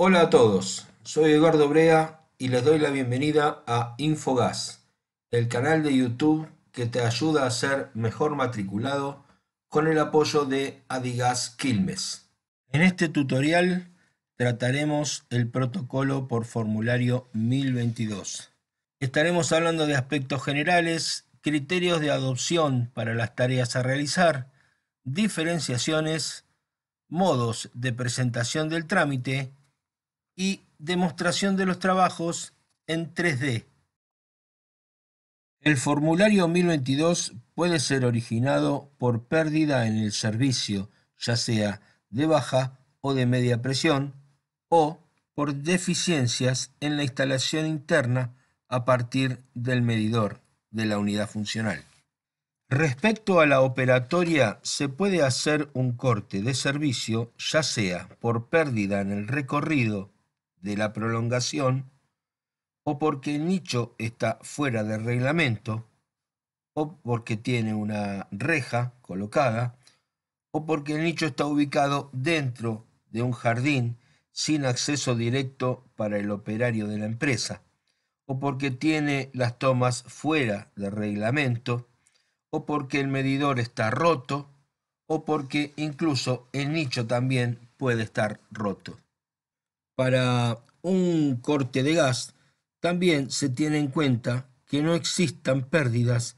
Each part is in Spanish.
Hola a todos, soy Eduardo Brea y les doy la bienvenida a Infogas, el canal de YouTube que te ayuda a ser mejor matriculado con el apoyo de Adigas Quilmes. En este tutorial trataremos el protocolo por formulario 1022. Estaremos hablando de aspectos generales, criterios de adopción para las tareas a realizar, diferenciaciones, modos de presentación del trámite y demostración de los trabajos en 3D. El formulario 1022 puede ser originado por pérdida en el servicio, ya sea de baja o de media presión, o por deficiencias en la instalación interna a partir del medidor de la unidad funcional. Respecto a la operatoria, se puede hacer un corte de servicio, ya sea por pérdida en el recorrido de la prolongación, o porque el nicho está fuera de reglamento, o porque tiene una reja colocada, o porque el nicho está ubicado dentro de un jardín sin acceso directo para el operario de la empresa, o porque tiene las tomas fuera de reglamento, o porque el medidor está roto, o porque incluso el nicho también puede estar roto. Para un corte de gas también se tiene en cuenta que no existan pérdidas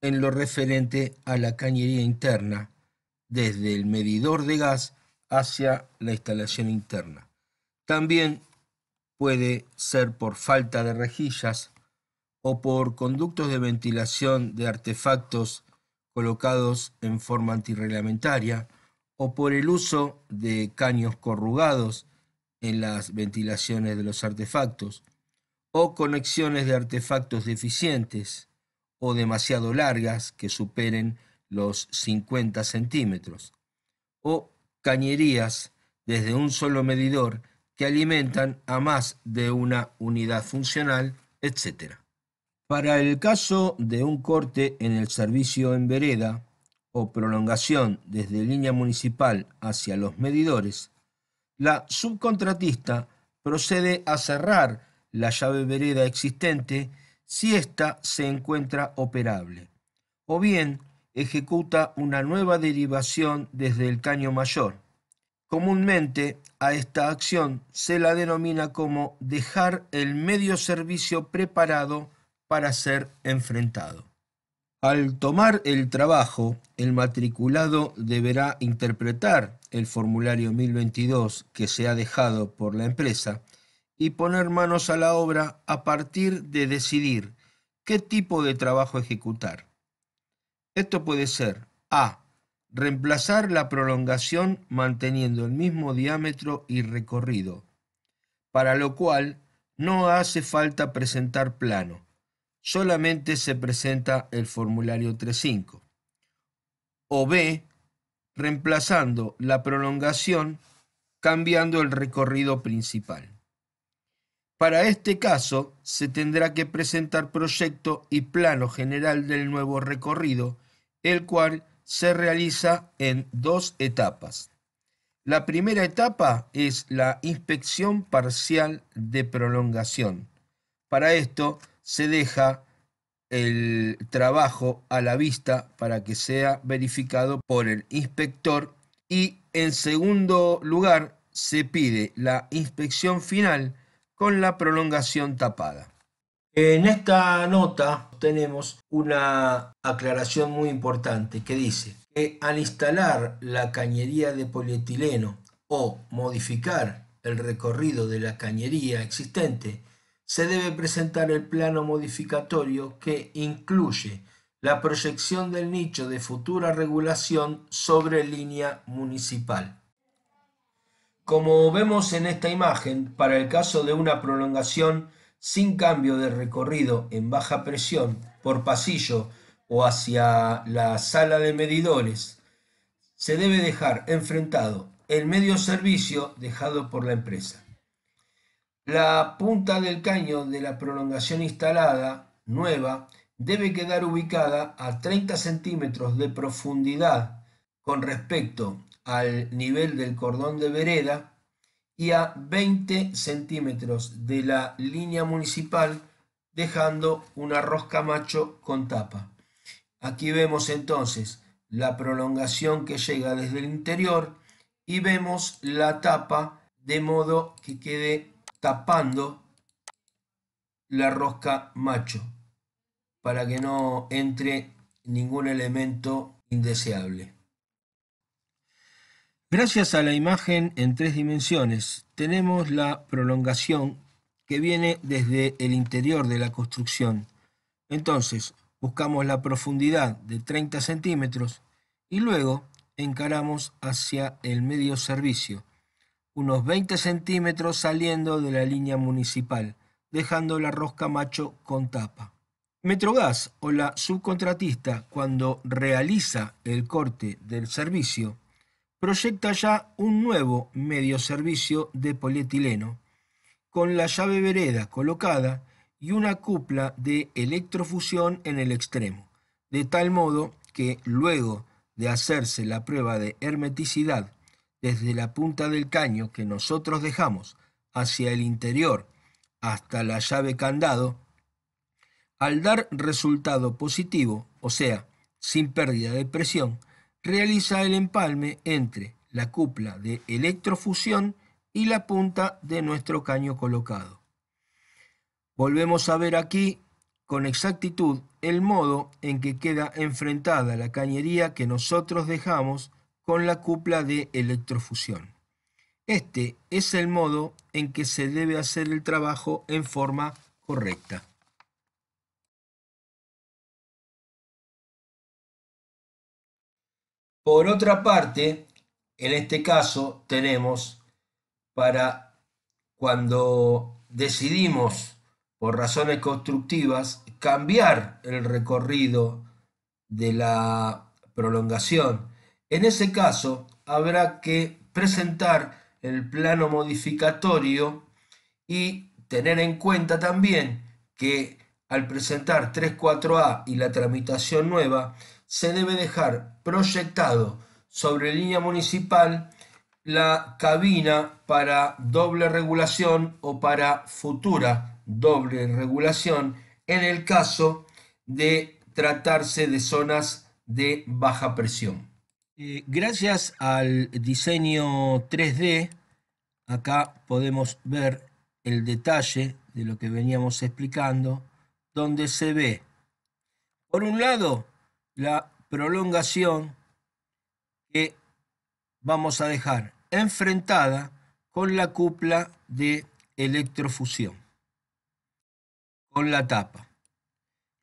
en lo referente a la cañería interna, desde el medidor de gas hacia la instalación interna. También puede ser por falta de rejillas o por conductos de ventilación de artefactos colocados en forma antirreglamentaria o por el uso de caños corrugados en las ventilaciones de los artefactos, o conexiones de artefactos deficientes o demasiado largas que superen los 50 centímetros, o cañerías desde un solo medidor que alimentan a más de una unidad funcional, etc. Para el caso de un corte en el servicio en vereda o prolongación desde línea municipal hacia los medidores, la subcontratista procede a cerrar la llave vereda existente si ésta se encuentra operable, o bien ejecuta una nueva derivación desde el caño mayor. Comúnmente a esta acción se la denomina como dejar el medio servicio preparado para ser enfrentado. Al tomar el trabajo, el matriculado deberá interpretar el formulario 1022 que se ha dejado por la empresa y poner manos a la obra a partir de decidir qué tipo de trabajo ejecutar. Esto puede ser A. Reemplazar la prolongación manteniendo el mismo diámetro y recorrido, para lo cual no hace falta presentar plano solamente se presenta el formulario 3.5. O B, reemplazando la prolongación cambiando el recorrido principal. Para este caso, se tendrá que presentar proyecto y plano general del nuevo recorrido, el cual se realiza en dos etapas. La primera etapa es la inspección parcial de prolongación. Para esto se deja el trabajo a la vista para que sea verificado por el inspector y en segundo lugar se pide la inspección final con la prolongación tapada. En esta nota tenemos una aclaración muy importante que dice que al instalar la cañería de polietileno o modificar el recorrido de la cañería existente se debe presentar el plano modificatorio que incluye la proyección del nicho de futura regulación sobre línea municipal. Como vemos en esta imagen, para el caso de una prolongación sin cambio de recorrido en baja presión por pasillo o hacia la sala de medidores, se debe dejar enfrentado el medio servicio dejado por la empresa. La punta del caño de la prolongación instalada, nueva, debe quedar ubicada a 30 centímetros de profundidad con respecto al nivel del cordón de vereda y a 20 centímetros de la línea municipal dejando una rosca macho con tapa. Aquí vemos entonces la prolongación que llega desde el interior y vemos la tapa de modo que quede tapando la rosca macho para que no entre ningún elemento indeseable. Gracias a la imagen en tres dimensiones tenemos la prolongación que viene desde el interior de la construcción. Entonces buscamos la profundidad de 30 centímetros y luego encaramos hacia el medio servicio unos 20 centímetros saliendo de la línea municipal, dejando la rosca macho con tapa. Metrogas o la subcontratista, cuando realiza el corte del servicio, proyecta ya un nuevo medio servicio de polietileno, con la llave vereda colocada y una cupla de electrofusión en el extremo, de tal modo que luego de hacerse la prueba de hermeticidad desde la punta del caño que nosotros dejamos hacia el interior hasta la llave candado, al dar resultado positivo, o sea, sin pérdida de presión, realiza el empalme entre la cupla de electrofusión y la punta de nuestro caño colocado. Volvemos a ver aquí con exactitud el modo en que queda enfrentada la cañería que nosotros dejamos con la cupla de electrofusión. Este es el modo en que se debe hacer el trabajo en forma correcta. Por otra parte, en este caso tenemos para cuando decidimos por razones constructivas cambiar el recorrido de la prolongación en ese caso, habrá que presentar el plano modificatorio y tener en cuenta también que al presentar 3.4a y la tramitación nueva, se debe dejar proyectado sobre línea municipal la cabina para doble regulación o para futura doble regulación en el caso de tratarse de zonas de baja presión. Eh, gracias al diseño 3D, acá podemos ver el detalle de lo que veníamos explicando, donde se ve, por un lado, la prolongación que vamos a dejar enfrentada con la cupla de electrofusión, con la tapa.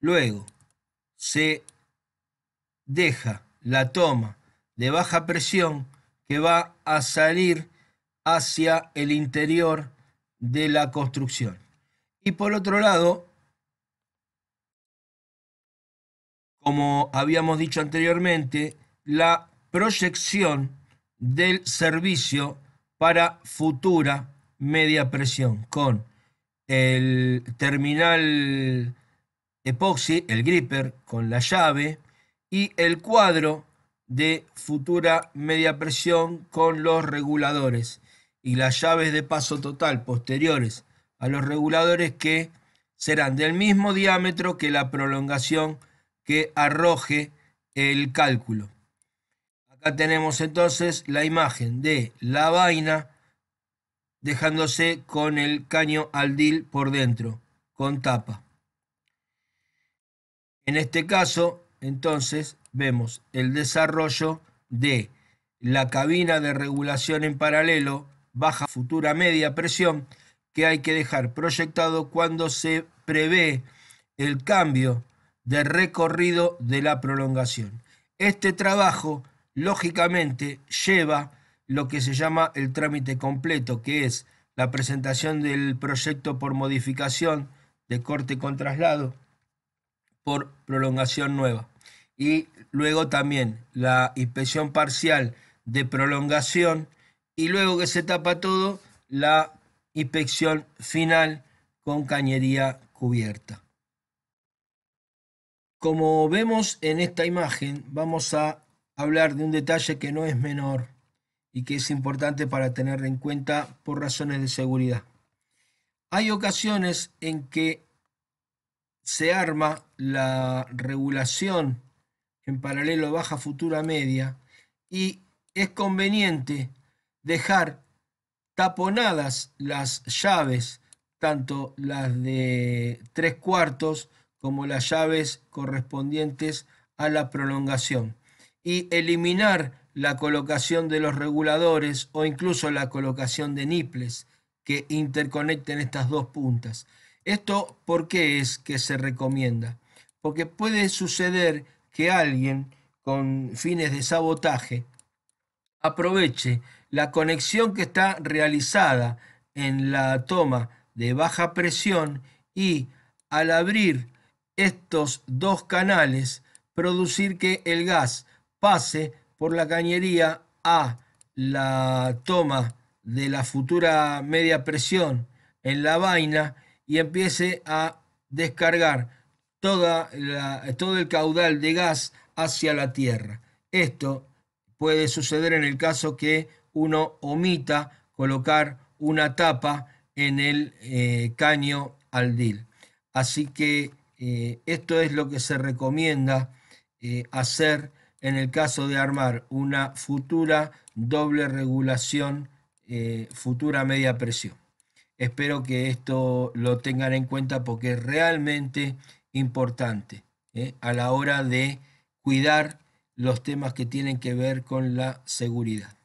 Luego se deja la toma de baja presión que va a salir hacia el interior de la construcción. Y por otro lado, como habíamos dicho anteriormente, la proyección del servicio para futura media presión con el terminal epoxi, el gripper, con la llave y el cuadro de futura media presión con los reguladores y las llaves de paso total posteriores a los reguladores que serán del mismo diámetro que la prolongación que arroje el cálculo. Acá tenemos entonces la imagen de la vaina dejándose con el caño al dil por dentro, con tapa. En este caso, entonces, vemos el desarrollo de la cabina de regulación en paralelo, baja futura media presión, que hay que dejar proyectado cuando se prevé el cambio de recorrido de la prolongación. Este trabajo, lógicamente, lleva lo que se llama el trámite completo, que es la presentación del proyecto por modificación de corte con traslado por prolongación nueva y luego también la inspección parcial de prolongación y luego que se tapa todo, la inspección final con cañería cubierta. Como vemos en esta imagen, vamos a hablar de un detalle que no es menor y que es importante para tener en cuenta por razones de seguridad. Hay ocasiones en que se arma la regulación en paralelo baja futura media, y es conveniente dejar taponadas las llaves, tanto las de tres cuartos como las llaves correspondientes a la prolongación, y eliminar la colocación de los reguladores o incluso la colocación de niples que interconecten estas dos puntas. ¿Esto por qué es que se recomienda? Porque puede suceder que alguien con fines de sabotaje aproveche la conexión que está realizada en la toma de baja presión y al abrir estos dos canales producir que el gas pase por la cañería a la toma de la futura media presión en la vaina y empiece a descargar todo el caudal de gas hacia la Tierra. Esto puede suceder en el caso que uno omita colocar una tapa en el eh, caño al dil. Así que eh, esto es lo que se recomienda eh, hacer en el caso de armar una futura doble regulación, futura media presión. Espero que esto lo tengan en cuenta porque realmente importante ¿eh? a la hora de cuidar los temas que tienen que ver con la seguridad.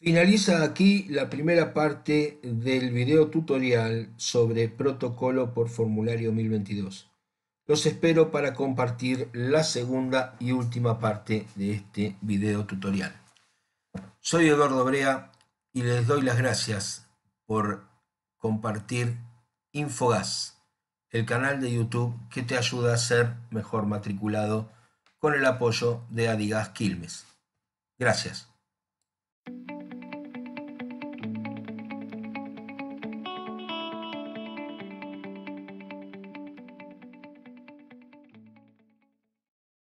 Finaliza aquí la primera parte del video tutorial sobre protocolo por formulario 1022. Los espero para compartir la segunda y última parte de este video tutorial. Soy Eduardo Brea y les doy las gracias por compartir Infogas el canal de YouTube que te ayuda a ser mejor matriculado con el apoyo de Adigas Quilmes. Gracias.